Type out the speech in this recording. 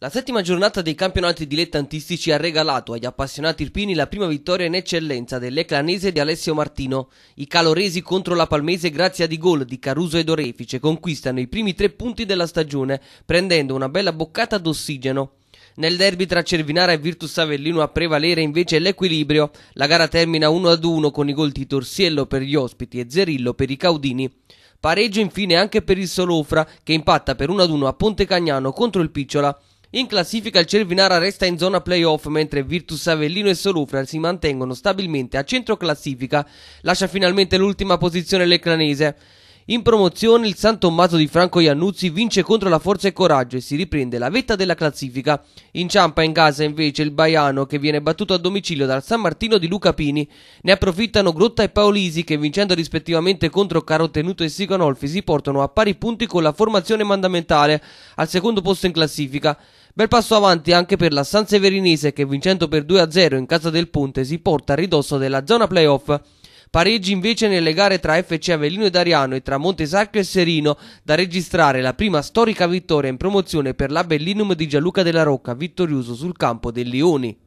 La settima giornata dei campionati dilettantistici ha regalato agli appassionati irpini la prima vittoria in eccellenza dell'Eclanese di Alessio Martino. I caloresi contro la Palmese grazie a di gol di Caruso ed Orefice conquistano i primi tre punti della stagione, prendendo una bella boccata d'ossigeno. Nel derby tra Cervinara e Virtus Avellino a prevalere invece l'equilibrio. La gara termina 1-1 con i gol di Torsiello per gli ospiti e Zerillo per i Caudini. Pareggio infine anche per il Solofra che impatta per 1-1 a Ponte Cagnano contro il Picciola. In classifica il Cervinara resta in zona playoff mentre Virtus Avellino e Solufra si mantengono stabilmente a centro classifica, lascia finalmente l'ultima posizione l'Ecranese. In promozione il San Tommaso di Franco Iannuzzi vince contro la Forza e Coraggio e si riprende la vetta della classifica. Inciampa in casa invece il Baiano che viene battuto a domicilio dal San Martino di Luca Pini. Ne approfittano Grotta e Paolisi che vincendo rispettivamente contro Carotenuto e Siconolfi si portano a pari punti con la formazione mandamentale al secondo posto in classifica. Bel passo avanti anche per la San Severinese che vincendo per 2-0 in casa del Ponte si porta a ridosso della zona playoff. Pareggi invece nelle gare tra FC Avellino e Dariano e tra Montesarchio e Serino da registrare la prima storica vittoria in promozione per l'Abellinum di Gianluca della Rocca, vittorioso sul campo del Lioni.